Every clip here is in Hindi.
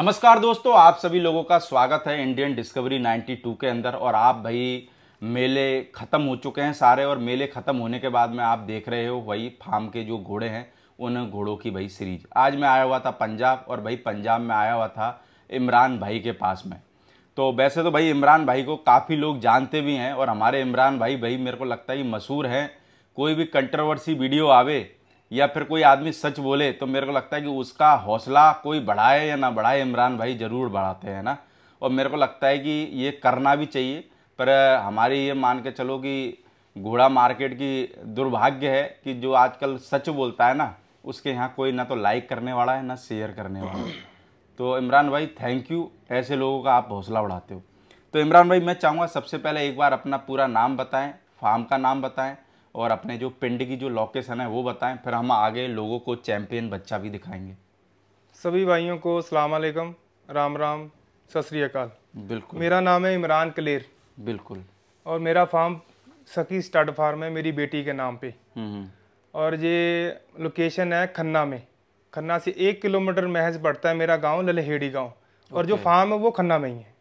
नमस्कार दोस्तों आप सभी लोगों का स्वागत है इंडियन डिस्कवरी 92 के अंदर और आप भाई मेले ख़त्म हो चुके हैं सारे और मेले ख़त्म होने के बाद में आप देख रहे हो वही फार्म के जो घोड़े हैं उन घोड़ों की भाई सीरीज आज मैं आया हुआ था पंजाब और भाई पंजाब में आया हुआ था इमरान भाई के पास में तो वैसे तो भाई इमरान भाई को काफ़ी लोग जानते भी हैं और हमारे इमरान भाई भाई मेरे को लगता है मशहूर हैं कोई भी कंट्रोवर्सी वीडियो आवे या फिर कोई आदमी सच बोले तो मेरे को लगता है कि उसका हौसला कोई बढ़ाए या ना बढ़ाए इमरान भाई ज़रूर बढ़ाते हैं ना और मेरे को लगता है कि ये करना भी चाहिए पर हमारी ये मान के चलो कि घोड़ा मार्केट की दुर्भाग्य है कि जो आजकल सच बोलता है ना उसके यहाँ कोई ना तो लाइक करने वाला है ना शेयर करने वाला है तो इमरान भाई थैंक यू ऐसे लोगों का आप हौसला बढ़ाते हो तो इमरान भाई मैं चाहूँगा सबसे पहले एक बार अपना पूरा नाम बताएँ फार्म का नाम बताएँ और अपने जो पिंड की जो लोकेशन है वो बताएं फिर हम आगे लोगों को चैम्पियन बच्चा भी दिखाएंगे सभी भाइयों को अलैकुम राम राम सत बिल्कुल मेरा नाम है इमरान कलेर बिल्कुल और मेरा फार्म सखी स्टड फार्म है मेरी बेटी के नाम पे हम्म, हम्म। और ये लोकेशन है खन्ना में खन्ना से एक किलोमीटर महज पड़ता है मेरा गाँव ललहेड़ी गाँव और जो फार्म है वो खन्ना में ही है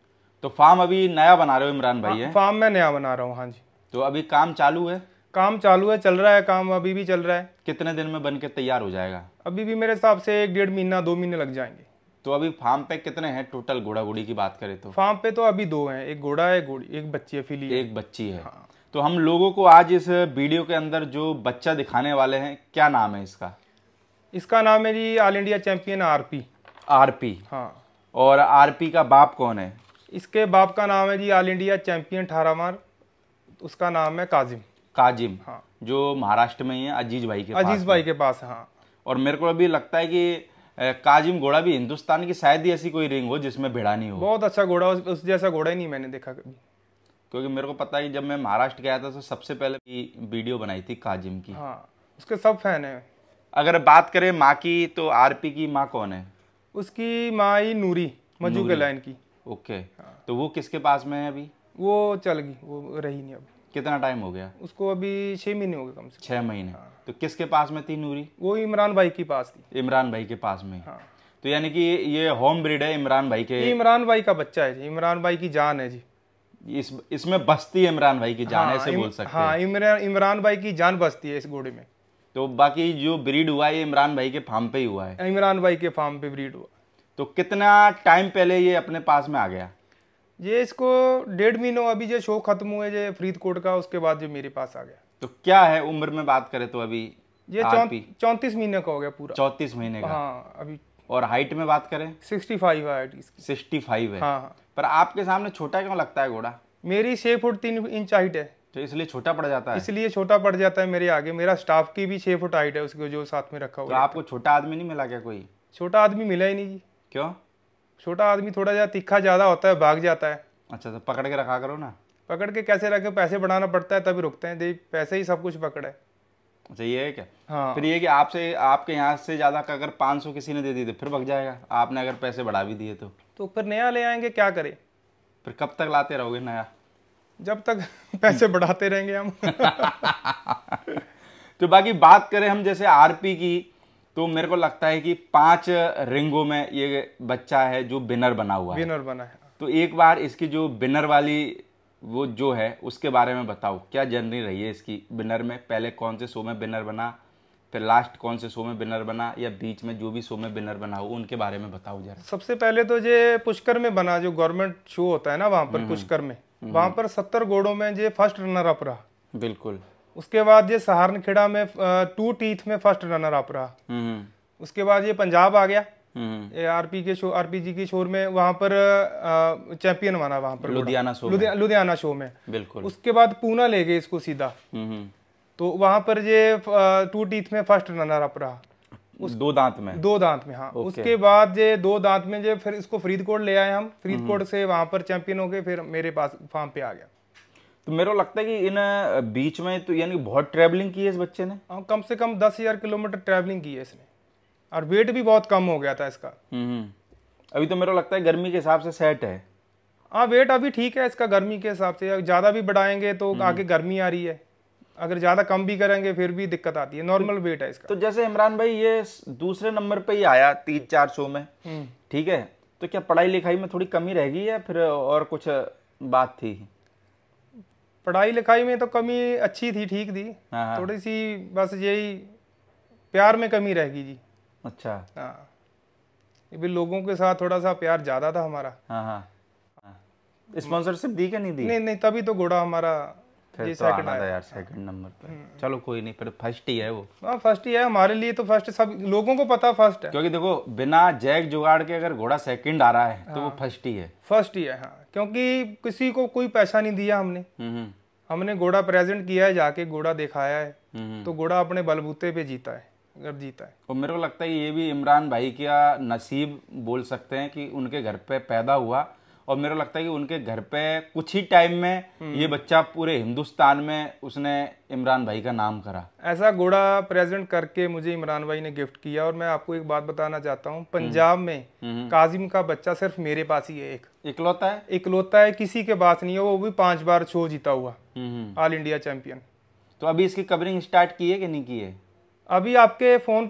तो फार्म अभी नया बना रहे हो इमरान भाई हाँ, है फार्म मैं नया बना रहा हूँ हाँ जी तो अभी काम चालू है काम चालू है चल रहा है काम अभी भी चल रहा है कितने दिन में बन के तैयार हो जाएगा अभी भी मेरे हिसाब से एक डेढ़ महीना दो महीने लग जाएंगे तो अभी फार्म पे कितने हैं टोटल घोड़ा घोड़ी की बात करें तो फार्म पे तो अभी दो हैं एक घोड़ा है घोड़ी एक बच्ची है फिली एक बच्ची है हाँ। तो हम लोगों को आज इस वीडियो के अंदर जो बच्चा दिखाने वाले हैं क्या नाम है इसका इसका नाम है जी all India champion RP RP हाँ और आरपी का बाप कौन है इसके बाप का नाम है जी ऑल इंडिया चैंपियन ठारामार उसका नाम है काजिम काजिम हाँ। जो महाराष्ट्र में है अजीज भाई के अजीज भाई के पास हाँ और मेरे को अभी लगता है कि काजिम घोड़ा भी हिंदुस्तान की शायद ही ऐसी कोई रिंग हो जिसमें भिड़ा नहीं हो बहुत अच्छा घोड़ा उस जैसा घोड़ा ही नहीं मैंने देखा कभी क्योंकि मेरे को पता है जब मैं महाराष्ट्र गया था तो सबसे पहले वीडियो बनाई थी काजिम की हाँ उसके सब फैन है अगर बात करें माँ की तो आर की माँ कौन है उसकी माँ ही नूरी मजू के लाइन की ओके हाँ। तो वो किसके पास में है अभी वो चल गई वो रही नहीं अभी कितना टाइम हो गया उसको अभी छह महीने हो गए कम से छह महीने हाँ। तो किसके पास में थी नूरी वो इमरान भाई के पास थी इमरान भाई के पास में हाँ। तो यानी कि ये होम ब्रिड है इमरान भाई के इमरान भाई का बच्चा है जी इमरान भाई की जान है जी इस इसमें बस्ती इमरान भाई की जान हाँ, ऐसे बोल सकते हाँ इमरान इमरान भाई की जान बस्ती है इस घोड़े में तो बाकी जो ब्रीड हुआ है इमरान भाई के फार्म पे ही हुआ है इमरान भाई के फार्म पे ब्रीड हुआ तो कितना टाइम पहले ये अपने पास में आ गया ये इसको डेढ़ महीनों अभी जो शो खत्म हुए जो फरीदकोट का उसके बाद जो मेरे पास आ गया तो क्या है उम्र में बात करें तो अभी ये चौंतीस महीने का हो गया पूरा चौंतीस महीने का हाँ अभी और हाइट में बात करें सिक्सटी फाइव है हाइट सिक्सटी फाइव है हाँ, हाँ पर आपके सामने छोटा क्यों लगता है घोड़ा मेरी छः फुट तीन इंच हाइट है तो इसलिए छोटा पड़ जाता है इसलिए छोटा पड़ जाता है मेरे आगे मेरा स्टाफ की भी छः फुट हाइट है उसको जो साथ में रखा हुआ तो आपको छोटा आदमी नहीं मिला क्या कोई छोटा आदमी मिला ही नहीं जी क्यों छोटा आदमी थोड़ा ज़्यादा तीखा ज़्यादा होता है भाग जाता है अच्छा तो पकड़ के रखा करो ना पकड़ के कैसे रखे पैसे बढ़ाना पड़ता है तभी रुकते हैं पैसे ही सब कुछ पकड़े अच्छा ये है क्या हाँ फिर ये कि आपसे आपके यहाँ से ज़्यादा का अगर पाँच सौ किसी ने दे दी तो फिर भग जाएगा आपने अगर पैसे बढ़ा भी दिए तो तो फिर नया ले आएंगे क्या करें फिर कब तक लाते रहोगे नया जब तक पैसे बढ़ाते रहेंगे हम तो बाकी बात करें हम जैसे आरपी की तो मेरे को लगता है कि पांच रिंगों में ये बच्चा है जो बिनर बना हुआ है बना है हाँ। तो एक बार इसकी जो बिनर वाली वो जो है उसके बारे में बताओ क्या जर्नी रही है इसकी बिनर में पहले कौन से शो में बिनर बना फिर लास्ट कौन से शो में बिनर बना या बीच में जो भी शो में बिनर बना हो उनके बारे में बताओ जरा सबसे पहले तो ये पुष्कर में बना जो गवर्नमेंट शो होता है ना वहाँ पर हम्म, पुष्कर में हम्म, वहाँ हम्म। पर सत्तर घोड़ों में ये फर्स्ट रनर अप रहा बिल्कुल उसके बाद ये सहारनखेड़ा में टू टीथ में फर्स्ट रनर अप रहा हम्म, हम्म। उसके बाद ये पंजाब आ गया आरपी हम्म, के शो आरपीजी के शोर में वहां पर चैंपियन बना वहां पर लुधियाना शो लुधियाना शो में बिल्कुल उसके बाद पूना ले गए इसको सीधा तो वहां पर ये टू टीथ में फर्स्ट रनर अप रहा उस दो दांत में दो दांत में हाँ उसके बाद जे दो दांत में जो फिर इसको फरीदकोट ले आए हम फरीदकोट से वहां पर चैंपियन हो गए फिर मेरे पास फार्म पे आ गया तो मेरे को लगता है कि इन बीच में तो यानी बहुत ट्रैवलिंग की है इस बच्चे ने हाँ, कम से कम दस हज़ार किलोमीटर ट्रैवलिंग की है इसने और वेट भी बहुत कम हो गया था इसका हम्म, हम्म। अभी तो मेरे को लगता है गर्मी के हिसाब से सेट है हाँ वेट अभी ठीक है इसका गर्मी के हिसाब से ज़्यादा भी बढ़ाएंगे तो हम्म। आगे गर्मी आ रही है अगर ज़्यादा कम भी करेंगे फिर भी दिक्कत आती है नॉर्मल वेट है इसका तो जैसे इमरान भाई ये दूसरे नंबर पे ही आया तीन चार सौ में ठीक है तो क्या पढ़ाई लिखाई में थोड़ी कमी रहेगी या फिर और कुछ बात थी पढ़ाई लिखाई में तो कमी अच्छी थी ठीक थी हाँ, हाँ। थोड़ी सी बस यही प्यार में कमी रहेगी जी अच्छा हाँ भी लोगों के साथ थोड़ा सा प्यार ज्यादा था हमारा हाँ, स्पॉन्सरशिप दी क्या नहीं दी नहीं नहीं तभी तो घोड़ा हमारा फिर तो आना था यार सेकंड नंबर हम्म। चलो कोई नहीं फिर फर्स्ट ही है वो हाँ फर्स्ट ही है हमारे लिए तो फर्स्ट सब लोगों को पता फर्स्ट है क्योंकि देखो बिना जैक जुगाड़ के अगर घोड़ा सेकंड आ रहा है तो वो फर्स्ट हाँ। ही है फर्स्ट ही है हाँ क्योंकि किसी को कोई पैसा नहीं दिया हमने हम्म, हम्म। हमने घोड़ा प्रेजेंट किया है जाके घोड़ा दिखाया है तो घोड़ा अपने बलबूते पे जीता है अगर जीता है और मेरे को लगता है ये भी इमरान भाई का नसीब बोल सकते हैं कि उनके घर पे पैदा हुआ और मेरा लगता है कि उनके घर पे कुछ ही टाइम में हम्म। ये बच्चा पूरे हिंदुस्तान में उसने इमरान भाई का नाम करा ऐसा घोड़ा प्रेजेंट करके मुझे इमरान भाई ने गिफ्ट किया और मैं आपको एक बात बताना चाहता हूँ हम्म। पंजाब में हम्म। काजिम का बच्चा सिर्फ मेरे पास ही है एक इकलौता है इकलौता है किसी के पास नहीं है वो भी पांच बार शो जीता हुआ ऑल इंडिया चैंपियन तो अभी इसकी कवरिंग स्टार्ट की है कि नहीं की है अभी आपके फ़ोन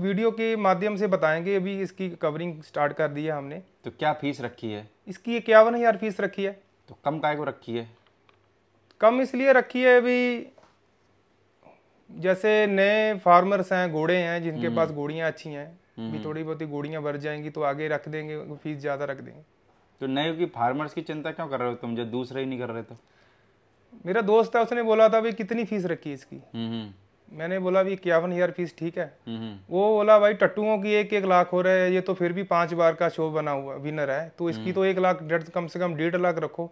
वीडियो के माध्यम से बताएंगे अभी इसकी कवरिंग स्टार्ट कर दी है हमने तो क्या फीस रखी है इसकी इक्यावन हज़ार फीस रखी है तो कम काय को रखी है कम इसलिए रखी है अभी जैसे नए फार्मर्स हैं घोड़े हैं जिनके हम्म। पास घोड़ियाँ अच्छी हैं भी हम्म। थोड़ी बहुत ही घोड़ियाँ भर जाएंगी तो आगे रख देंगे फीस ज़्यादा रख देंगे तो नए की फार्मर्स की चिंता क्यों कर रहे हो तुम जब दूसरे ही नहीं कर रहे तो मेरा दोस्त है उसने बोला था भाई कितनी फीस रखी है इसकी हम्म, मैंने बोला भी इक्यावन हज़ार फीस ठीक है हम्म, हम्म। वो बोला भाई टट्टुओं की एक एक लाख हो रहा है ये तो फिर भी पांच बार का शो बना हुआ विनर है तो इसकी हम्म। तो एक लाख डेढ़ कम से कम डेढ़ लाख रखो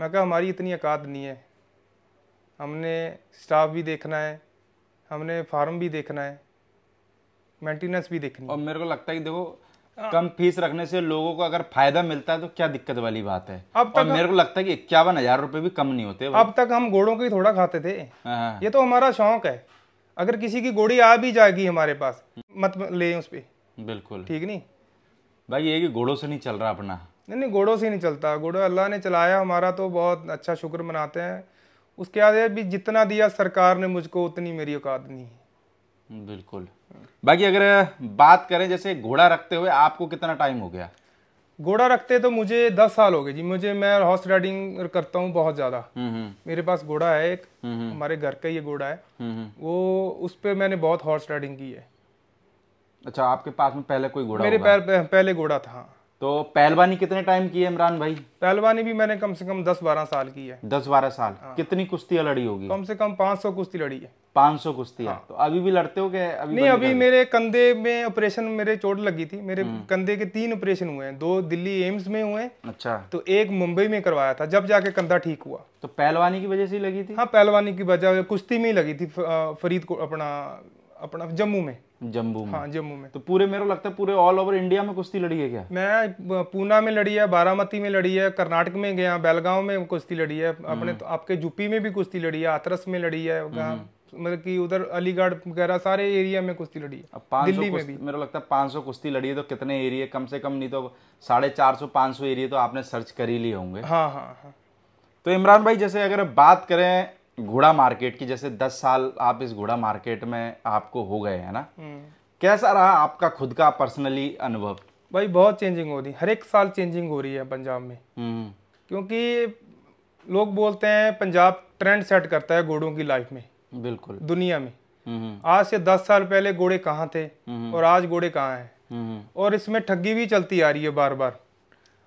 मैं कहा हमारी इतनी औकात नहीं है हमने स्टाफ भी देखना है हमने फार्म भी देखना है मेंटेनेंस भी देखनी और मेरे को लगता है कि देखो हाँ। कम फीस रखने से लोगों को अगर फायदा मिलता है तो क्या दिक्कत वाली बात है अब तक और मेरे को लगता है कि इक्यावन हजार रुपए भी कम नहीं होते अब तक हम घोड़ों को ही थोड़ा खाते थे हाँ, हाँ। ये तो हमारा शौक है अगर किसी की घोड़ी आ भी जाएगी हमारे पास मत ले उस पर बिल्कुल ठीक नहीं भाई ये कि घोड़ों से नहीं चल रहा अपना नहीं नहीं घोड़ों से नहीं चलता घोड़ा अल्लाह ने चलाया हमारा तो बहुत अच्छा शुक्र मनाते हैं उसके बाद भी जितना दिया सरकार ने मुझको उतनी मेरी औकात नहीं है बिल्कुल बाकी अगर बात करें जैसे घोड़ा रखते हुए आपको कितना टाइम हो गया घोड़ा रखते तो मुझे दस साल हो गए जी मुझे मैं हॉर्स राइडिंग करता हूँ बहुत ज्यादा हम्म, हम्म। मेरे पास घोड़ा है एक हम्म, हमारे घर का ये घोड़ा है वो उस पर मैंने बहुत हॉर्स राइडिंग की है अच्छा आपके पास में पहले कोई घोड़ा मेरे पैर पहले घोड़ा था हाँ। तो पहलवानी कितने टाइम की है इमरान भाई पहलवानी भी मैंने कम से कम दस बारह साल की है दस बारह साल हाँ। कितनी कुश्ती लड़ी होगी कम से कम पांच सौ कुश्ती लड़ी है सौ कुश्ती हाँ। तो अभी भी लड़ते हो क्या अभी नहीं अभी मेरे कंधे में ऑपरेशन मेरे चोट लगी थी मेरे हम्म। कंधे के तीन ऑपरेशन हुए हैं दो दिल्ली एम्स में हुए अच्छा तो एक मुंबई में करवाया था जब जाके कंधा ठीक हुआ तो पहलवानी की वजह से लगी थी हाँ पहलवानी की वजह कुश्ती में ही लगी थी फरीद को अपना अपना जम्मू में जम्मू में हाँ जम्मू में तो पूरे मेरे को लगता है पूरे ऑल ओवर इंडिया में कुश्ती लड़ी है क्या मैं पूना में लड़ी है बारामती में लड़ी है कर्नाटक में गया बेलगांव में कुश्ती लड़ी है अपने हम्म। तो आपके यूपी में भी कुश्ती लड़ी है आतरस में लड़ी है हम्म। मतलब कि उधर अलीगढ़ वगैरह सारे एरिया में कुश्ती लड़ी है दिल्ली में भी मेरे लगता है पाँच सौ कुश्ती लड़ी है तो कितने एरिया कम से कम नहीं तो साढ़े चार सौ पाँच सौ एरिया तो आपने सर्च कर ही लिए होंगे हाँ हाँ हाँ तो इमरान भाई जैसे अगर बात करें घोड़ा मार्केट की जैसे दस साल आप इस घोड़ा मार्केट में आपको हो गए है ना हम्म। कैसा रहा आपका खुद का पर्सनली अनुभव भाई बहुत चेंजिंग हो रही हर एक साल चेंजिंग हो रही है पंजाब में हम्म। क्योंकि लोग बोलते हैं पंजाब ट्रेंड सेट करता है घोड़ों की लाइफ में बिल्कुल दुनिया में हम्म, हम्म। आज से दस साल पहले घोड़े कहाँ थे हम्म, और आज घोड़े कहाँ हैं और इसमें ठगी भी चलती आ रही है बार बार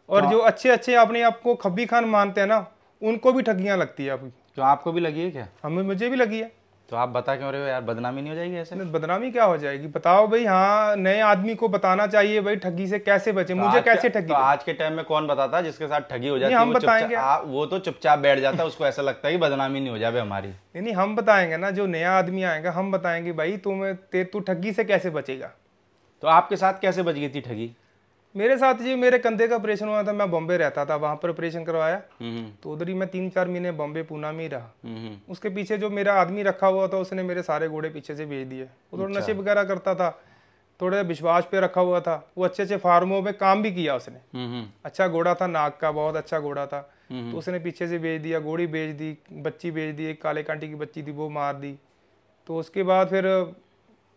और तो जो अच्छे अच्छे अपने आपको खब्बी खान मानते हैं ना उनको भी ठगियाँ लगती है अभी तो आपको भी लगी है क्या हमें मुझे भी लगी है तो आप बता क्यों रहे हो यार बदनामी नहीं हो जाएगी ऐसे बदनामी क्या हो जाएगी बताओ भाई हाँ नए आदमी को बताना चाहिए भाई ठगी से कैसे बचे तो मुझे कैसे ठगी तो आज के टाइम में कौन बताता है जिसके साथ ठगी हो जाती है हम बताएंगे आ, वो तो चुपचाप बैठ जाता है उसको ऐसा लगता है कि बदनामी नहीं हो जाए हमारी नहीं हम बताएंगे ना जो नया आदमी आएगा हम बताएंगे भाई तुम्हें तू ठगी से कैसे बचेगा तो आपके साथ कैसे बच गई थी ठगी मेरे साथ जी मेरे कंधे का ऑपरेशन हुआ था मैं बॉम्बे रहता था वहां पर ऑपरेशन करवाया हम्म, हम्म। तो उधर ही मैं तीन चार महीने बॉम्बे पूना में ही रहा हम्म, उसके पीछे जो मेरा आदमी रखा हुआ था उसने मेरे सारे घोड़े पीछे से भेज दिए उधर तो अच्छा। नशे वगैरह करता था थोड़े विश्वास पे रखा हुआ था वो अच्छे अच्छे फार्मो में काम भी किया उसने अच्छा घोड़ा था नाक का बहुत अच्छा घोड़ा था तो उसने पीछे से बेच दिया घोड़ी बेच दी बच्ची बेच दी एक काले कांटी की बच्ची थी वो मार दी तो उसके बाद फिर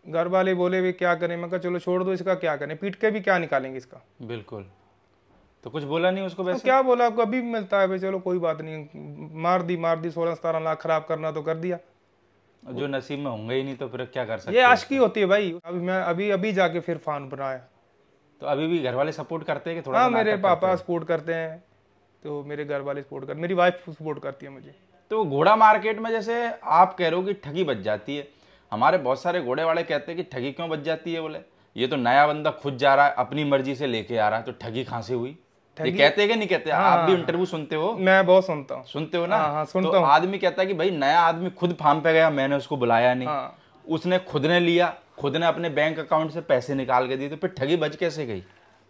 घर वाले बोले भी क्या करें मैं कहा चलो छोड़ दो इसका क्या करें पीट के भी क्या निकालेंगे इसका बिल्कुल तो कुछ बोला नहीं उसको तो वैसे तो क्या बोला आपको अभी मिलता है चलो कोई बात नहीं मार दी मार दी सोलह सतारह लाख खराब करना तो कर दिया जो नसीब में होंगे ही नहीं तो फिर क्या कर सकते ये आशकी होती है भाई अभी मैं अभी अभी जाके फिर फान बनाया तो अभी भी घर वाले सपोर्ट करते हैं कि थोड़ा हाँ मेरे पापा सपोर्ट करते हैं तो मेरे घर वाले सपोर्ट कर मेरी वाइफ सपोर्ट करती है मुझे तो घोड़ा मार्केट में जैसे आप कह रहे हो कि ठगी बच जाती है हमारे बहुत सारे घोड़े वाले कहते हैं कि ठगी क्यों बच जाती है बोले ये तो नया बंदा खुद जा रहा है अपनी मर्जी से लेके आ रहा है तो ठगी खांसी हुई ये कहते हैं कि नहीं कहते हाँ, आप भी इंटरव्यू हाँ। सुनते हो मैं बहुत सुनता हूँ सुनते हो ना हाँ, हाँ, सुनता तो आदमी कहता है कि भाई नया आदमी खुद फार्म पे गया मैंने उसको बुलाया नहीं हाँ, उसने खुद ने लिया खुद ने अपने बैंक अकाउंट से पैसे निकाल के दिए तो फिर ठगी बच कैसे गई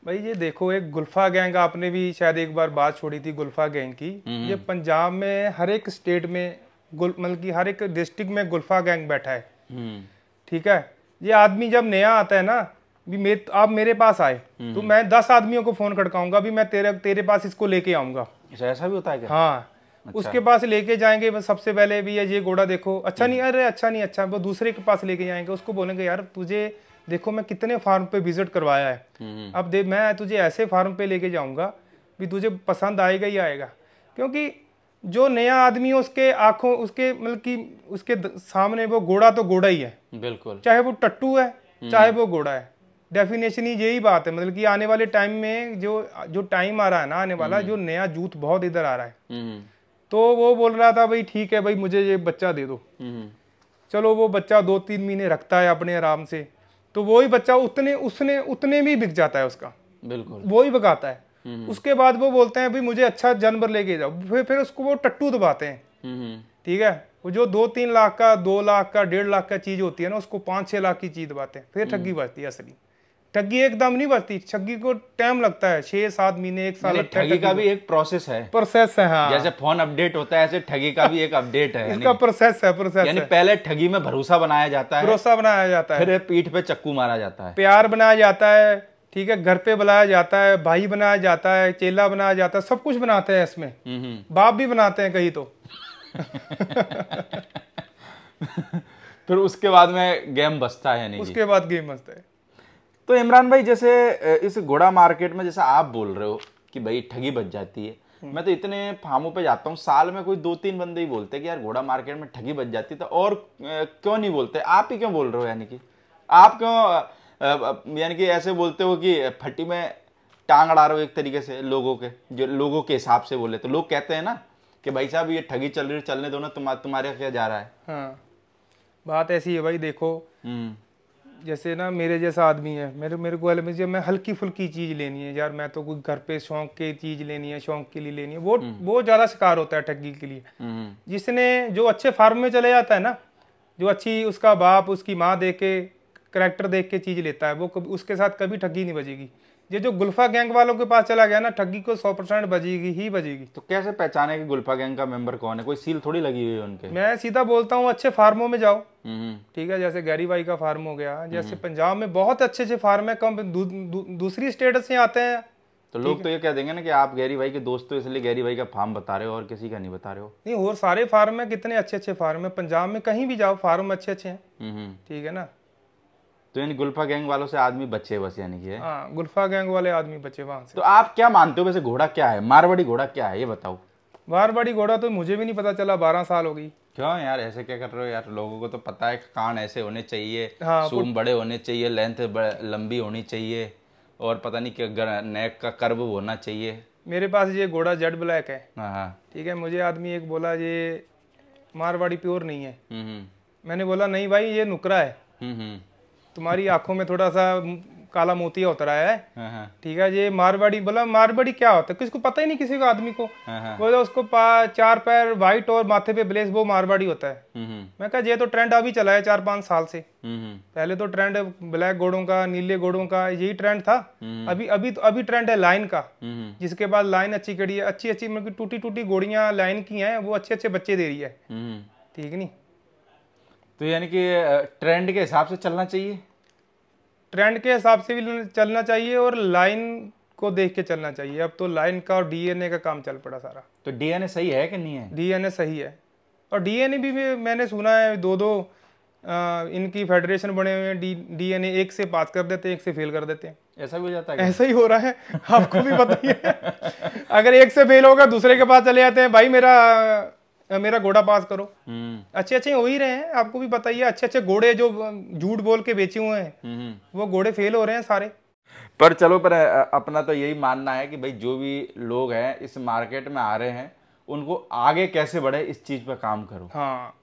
भाई ये देखो एक गुल्फा गैंग आपने भी शायद एक बार बात छोड़ी थी गुल्फा गैंग की हम्म, हम्म। ये पंजाब में हर एक स्टेट में मतलब की हर एक डिस्ट्रिक्ट में गुल्फा गैंग बैठा है हम्म। ठीक है ये आदमी जब नया आता है ना भी मे आप मेरे पास आए हम्म। तो मैं दस आदमियों को फोन खड़काऊंगा अभी मैं तेरे तेरे पास इसको लेके आऊंगा अच्छा, ऐसा भी होता है क्या हाँ अच्छा। उसके पास लेके जाएंगे सबसे पहले भी ये घोड़ा देखो अच्छा नहीं हम्म। अरे अच्छा नहीं अच्छा वो दूसरे के पास लेके जाएंगे उसको बोलेंगे यार तुझे देखो मैं कितने फार्म पे विजिट करवाया है अब दे मैं तुझे ऐसे फार्म पे लेके जाऊंगा भी तुझे पसंद आएगा ही आएगा क्योंकि जो नया आदमी है उसके आंखों उसके मतलब कि उसके सामने वो घोड़ा तो घोड़ा ही है बिल्कुल चाहे वो टट्टू है हम्म। चाहे वो घोड़ा है डेफिनेशन ही यही बात है मतलब कि आने वाले टाइम में जो जो टाइम आ रहा है ना आने वाला हम्म। जो नया जूथ बहुत इधर आ रहा है हम्म। तो वो बोल रहा था भाई ठीक है भाई मुझे ये बच्चा दे दो चलो वो बच्चा दो तीन महीने रखता है अपने आराम से तो वही बच्चा उतने उसने उतने में बिक जाता है उसका बिल्कुल वो ही बगाता है हम्म। उसके बाद वो बोलते हैं भाई मुझे अच्छा जानवर लेके जाओ फिर फिर उसको वो टट्टू दबाते हैं हम्म। ठीक है वो जो दो तीन लाख का दो लाख का डेढ़ लाख का चीज होती है ना उसको पांच छह लाख की चीज दबाते हैं फिर ठगी हम्म। बचती है असली ठगी एकदम नहीं बचती ठगी को टाइम लगता है छह सात महीने एक साल ठगी का भी एक प्रोसेस है प्रोसेस है हाँ। जैसे फोन अपडेट होता है ऐसे ठगी का भी एक अपडेट है इसका प्रोसेस है प्रोसेस यानी पहले ठगी में भरोसा बनाया जाता है भरोसा बनाया जाता है फिर पीठ पे चक्कू मारा जाता है प्यार बनाया जाता है ठीक है घर पे बुलाया जाता है भाई बनाया जाता है चेला बनाया जाता है सब कुछ बनाते हैं इसमें बाप भी बनाते हैं कहीं तो फिर उसके बाद में गेम बसता है नहीं उसके बाद गेम बसता है तो इमरान भाई जैसे इस घोड़ा मार्केट में जैसे आप बोल रहे हो कि भाई ठगी बच जाती है हम्म। मैं तो इतने फार्मों पे जाता हूँ साल में कोई दो तीन बंदे ही बोलते हैं कि यार घोड़ा मार्केट में ठगी बच जाती है तो और क्यों नहीं बोलते आप ही क्यों बोल रहे हो यानी कि आप क्यों यानी कि ऐसे बोलते हो कि फटी में टांग अड़ा रहे हो एक तरीके से लोगों के जो लोगों के हिसाब से बोले तो लोग कहते हैं ना कि भाई साहब ये ठगी चल रही है चलने दो ना तुम, तुम्हारे क्या जा रहा है हाँ बात ऐसी है भाई देखो हम्म। जैसे ना मेरे जैसा आदमी है मेरे मेरे को मुझे मैं हल्की फुल्की चीज़ लेनी है यार मैं तो कोई घर पे शौक के चीज़ लेनी है शौक के लिए लेनी है वो हम्म। वो ज़्यादा शिकार होता है ठगी के लिए हम्म। जिसने जो अच्छे फार्म में चले जाता है ना जो अच्छी उसका बाप उसकी माँ दे करेक्टर देख के चीज़ लेता है वो कभी उसके साथ कभी ठगी नहीं बजेगी ये जो गुल्फा गैंग वालों के पास चला गया ना ठगी को सौ परसेंट बजेगी ही बजेगी तो कैसे पहचाने कि गुल्फा गैंग का मेंबर कौन है कोई सील थोड़ी लगी हुई है उनके मैं सीधा बोलता हूँ अच्छे फार्मों में जाओ हम्म, हम्म। ठीक है जैसे गैरी भाई का फार्म हो गया हम्म, जैसे पंजाब में बहुत अच्छे अच्छे फार्म है कम दू, दू, दूसरी स्टेट से आते हैं तो लोग तो ये कह देंगे ना कि आप गैरी भाई के दोस्त हो इसलिए गैरी भाई का फार्म बता रहे हो और किसी का नहीं बता रहे हो नहीं और सारे फार्म है कितने अच्छे अच्छे फार्म है पंजाब में कहीं भी जाओ फार्म अच्छे अच्छे हैं ठीक है ना तो यानी गुल्फा गैंग वालों से आदमी बचे बस यानी कि हाँ, गुल्फा गैंग वाले आदमी बचे वहां से तो आप क्या मानते हो वैसे घोड़ा क्या है मारवाड़ी घोड़ा क्या है ये बताओ मारवाड़ी घोड़ा तो मुझे भी नहीं पता चला बारह साल हो गई क्यों यार ऐसे क्या कर रहे हो यार लोगों को तो पता है कान ऐसे होने चाहिए हाँ, सूम बड़े होने चाहिए लेंथ लंबी होनी चाहिए और पता नहीं क्या नेक का कर्व होना चाहिए मेरे पास ये घोड़ा जेड ब्लैक है हाँ, हाँ। ठीक है मुझे आदमी एक बोला ये मारवाड़ी प्योर नहीं है हम्म, हम्म। मैंने बोला नहीं भाई ये नुकरा है हम्म, तुम्हारी आंखों में थोड़ा सा काला मोतिया उतर आया है हाँ, हाँ। ठीक है ये मारवाड़ी बोला मारवाड़ी क्या होता है किसको पता ही नहीं किसी को आदमी को हाँ, बोला उसको चार पैर व्हाइट और माथे पे ब्लेस वो मारवाड़ी होता है हम्म, हम्म। मैं कहा ये तो ट्रेंड अभी चला है चार पांच साल से हम्म, पहले तो ट्रेंड ब्लैक घोड़ों का नीले घोड़ों का यही ट्रेंड था अभी अभी तो अभी ट्रेंड है लाइन का जिसके बाद लाइन अच्छी कड़ी है अच्छी अच्छी मतलब टूटी टूटी घोड़ियां लाइन की हैं वो अच्छे अच्छे बच्चे दे रही है ठीक नहीं तो यानी कि ट्रेंड के हिसाब से चलना चाहिए ट्रेंड के हिसाब से भी चलना चाहिए और लाइन को देख के चलना चाहिए अब तो लाइन का और डीएनए का काम चल पड़ा सारा तो डीएनए सही है कि नहीं है डीएनए सही है और डीएनए भी, भी मैंने सुना है दो दो आ, इनकी फेडरेशन बने हुए हैं डी डीएनए एक से पास कर देते हैं एक से फेल कर देते हैं ऐसा भी हो जाता है ऐसा ही हो रहा है आपको भी बताइए अगर एक से फेल होगा दूसरे के पास चले जाते हैं भाई मेरा मेरा घोड़ा पास करो हम्म। अच्छे अच्छे हो ही रहे हैं आपको भी बताइए अच्छे अच्छे घोड़े जो झूठ बोल के बेचे हुए हैं हम्म। वो घोड़े फेल हो रहे हैं सारे पर चलो पर अपना तो यही मानना है कि भाई जो भी लोग हैं इस मार्केट में आ रहे हैं उनको आगे कैसे बढ़े इस चीज पर काम करो हाँ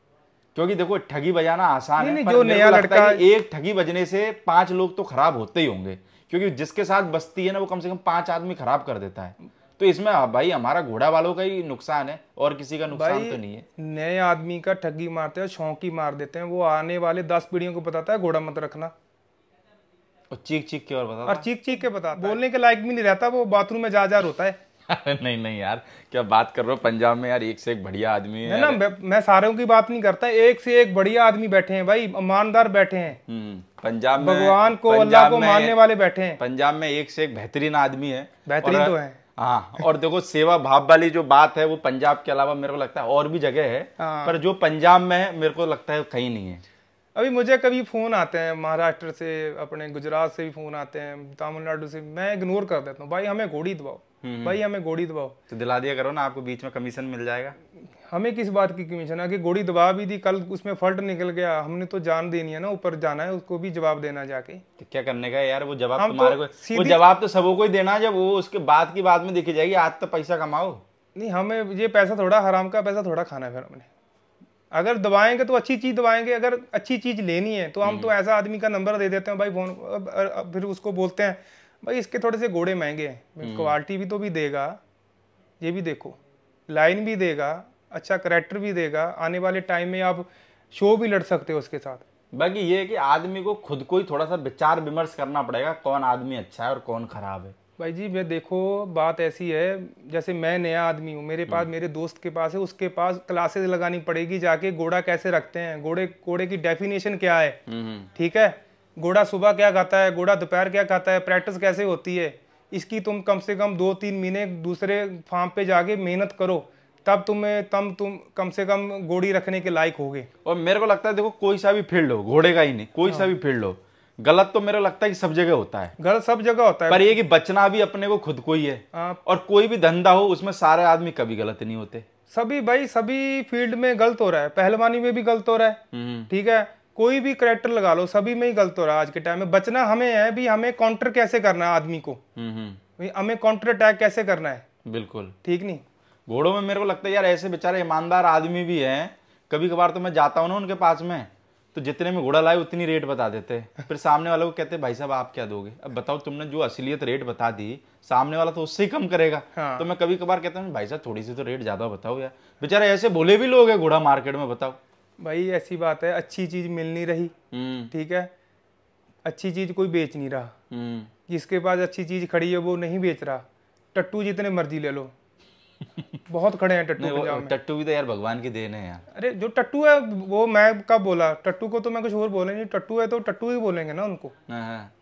क्योंकि देखो ठगी बजाना आसान नहीं, है नहीं, जो नया लड़का एक ठगी बजने से पांच लोग तो खराब होते ही होंगे क्योंकि जिसके साथ बस्ती है ना वो कम से कम पांच आदमी खराब कर देता है तो इसमें हाँ भाई हमारा घोड़ा वालों का ही नुकसान है और किसी का नुकसान तो नहीं है नए आदमी का ठगी मारते हैं शौकी मार देते हैं वो आने वाले दस पीढ़ियों को बताता है घोड़ा मत रखना और चीख चीख के और बताता और चीख चीख के बताता बोलने के लायक भी नहीं रहता वो बाथरूम में जा जा रोता है नहीं नहीं यार क्या बात कर रहे हो पंजाब में यार एक से एक बढ़िया आदमी है ना मैं सारों की बात नहीं करता एक से एक बढ़िया आदमी बैठे हैं भाई ईमानदार बैठे हैं हम्म, पंजाब में भगवान को अल्लाह को मानने वाले बैठे हैं पंजाब में एक से एक बेहतरीन आदमी है बेहतरीन तो है हाँ और देखो सेवा भाव वाली जो बात है वो पंजाब के अलावा मेरे को लगता है और भी जगह है हाँ। पर जो पंजाब में है मेरे को लगता है कहीं नहीं है अभी मुझे कभी फ़ोन आते हैं महाराष्ट्र से अपने गुजरात से भी फ़ोन आते हैं तमिलनाडु से मैं इग्नोर कर देता हूँ भाई हमें घोड़ी दबाओ हम्म, हम्म। भाई हमें घोड़ी दबाओ तो दिला दिया करो ना आपको बीच में कमीशन मिल जाएगा हमें किस बात की कमीशन है कि गोड़ी दबा भी दी कल उसमें फॉल्ट निकल गया हमने तो जान देनी है ना ऊपर जाना है उसको भी जवाब देना जाके तो क्या करने का यार वो जवाब तो तुम्हारे तो को वो जवाब तो सबों को ही देना जब वो उसके बाद की बात में देखी जाएगी आज तो पैसा कमाओ नहीं हमें ये पैसा थोड़ा हराम का पैसा थोड़ा खाना है फिर हमने अगर दबाएंगे तो अच्छी चीज़ दबाएंगे अगर अच्छी चीज़ लेनी है तो हम तो हम्म। ऐसा आदमी का नंबर दे देते हैं भाई फोन फिर उसको बोलते हैं भाई इसके थोड़े से घोड़े महंगे हैं हम्म। क्वालिटी भी तो भी देगा ये भी देखो लाइन भी देगा अच्छा करेक्टर भी देगा आने वाले टाइम में आप शो भी लड़ सकते हो उसके साथ बाकी ये है कि आदमी को खुद को ही थोड़ा सा विचार विमर्श करना पड़ेगा कौन आदमी अच्छा है और कौन खराब है भाई जी मैं देखो बात ऐसी है जैसे मैं नया आदमी हूँ मेरे पास हम्म। मेरे दोस्त के पास है उसके पास क्लासेस लगानी पड़ेगी जाके घोड़ा कैसे रखते हैं घोड़े घोड़े की डेफिनेशन क्या है हम्म, हम्म। ठीक है घोड़ा सुबह क्या खाता है घोड़ा दोपहर क्या खाता है प्रैक्टिस कैसे होती है इसकी तुम कम से कम दो तीन महीने दूसरे फार्म पे जाके मेहनत करो तब तुम्हें तम तुम कम से कम घोड़ी रखने के लायक होगे और मेरे को लगता है देखो कोई सा भी फील्ड हो घोड़े का ही नहीं कोई हाँ। सा भी फील्ड हो गलत तो मेरा लगता है कि सब जगह होता है गलत सब जगह होता है पर ये कि बचना भी अपने को खुद को ही है आप... हाँ। और कोई भी धंधा हो उसमें सारे आदमी कभी गलत नहीं होते सभी भाई सभी फील्ड में गलत हो रहा है पहलवानी में भी गलत हो रहा है हम्म। ठीक है कोई भी करेक्टर लगा लो सभी में ही गलत हो रहा है आज के टाइम में बचना हमें है भी हमें काउंटर कैसे करना है आदमी को हम्म, हम्म। हमें काउंटर अटैक कैसे करना है बिल्कुल ठीक नहीं घोड़ों में मेरे को लगता है यार ऐसे बेचारे ईमानदार आदमी भी हैं कभी कभार तो मैं जाता हूँ ना उनके पास में तो जितने में घोड़ा लाए उतनी रेट बता देते फिर सामने वाले को कहते भाई साहब आप क्या दोगे अब बताओ तुमने जो असलियत रेट बता दी सामने वाला तो उससे ही कम करेगा हाँ। तो मैं कभी कभार कहता हूँ भाई साहब थोड़ी सी तो रेट ज्यादा बताओ यार बेचारे ऐसे भोले भी लोग है घोड़ा मार्केट में बताओ भाई ऐसी बात है अच्छी चीज मिल नहीं रही हम्म। ठीक है अच्छी चीज कोई बेच नहीं रहा हम्म। जिसके पास अच्छी चीज खड़ी है वो नहीं बेच रहा टट्टू जितने मर्जी ले लो बहुत खड़े हैं टट्टू टट्टू भी तो यार भगवान की देन है यार अरे जो टट्टू है वो मैं कब बोला टट्टू को तो मैं कुछ और बोलेंगे टट्टू है तो टट्टू ही बोलेंगे ना उनको हाँ, हाँ।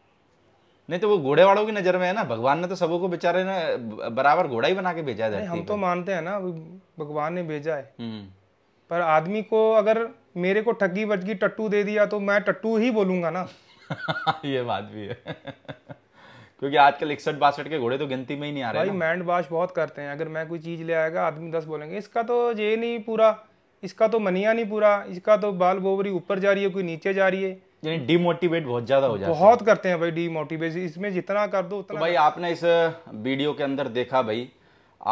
नहीं तो वो घोड़े वालों की नजर में है ना भगवान ने तो सबों को बेचारे ने बराबर घोड़ा ही बना के भेजा है हम तो मानते हैं ना भगवान ने भेजा है हम्म। पर आदमी को अगर मेरे को ठगी बजगी टट्टू दे दिया तो मैं टट्टू ही बोलूंगा ना ये बात भी है क्योंकि आजकल इकसठ बासठ के घोड़े तो गिनती में ही नहीं आ रहे भाई मैंड बाश बहुत करते हैं अगर मैं कोई चीज़ ले आएगा आदमी दस बोलेंगे इसका तो ये नहीं पूरा इसका तो मनिया नहीं पूरा इसका तो बाल बोवरी ऊपर जा रही है कोई नीचे जा रही है यानी डीमोटिवेट बहुत ज्यादा हो जाता है बहुत करते हैं भाई डीमोटिवेट इसमें जितना कर दो उतना तो भाई आपने इस वीडियो के अंदर देखा भाई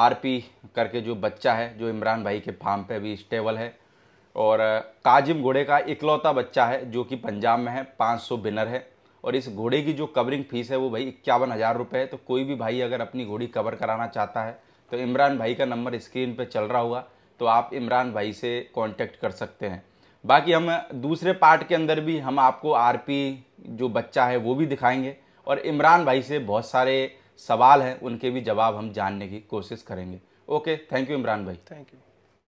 आरपी करके जो बच्चा है जो इमरान भाई के फार्म पे अभी स्टेबल है और काजिम घोड़े का इकलौता बच्चा है जो कि पंजाब में है 500 बिनर है और इस घोड़े की जो कवरिंग फ़ीस है वो भाई इक्यावन हज़ार रुपये है तो कोई भी भाई अगर अपनी घोड़ी कवर कराना चाहता है तो इमरान भाई का नंबर स्क्रीन पर चल रहा होगा तो आप इमरान भाई से कॉन्टैक्ट कर सकते हैं बाकी हम दूसरे पार्ट के अंदर भी हम आपको आर जो बच्चा है वो भी दिखाएंगे और इमरान भाई से बहुत सारे सवाल हैं उनके भी जवाब हम जानने की कोशिश करेंगे ओके थैंक यू इमरान भाई थैंक यू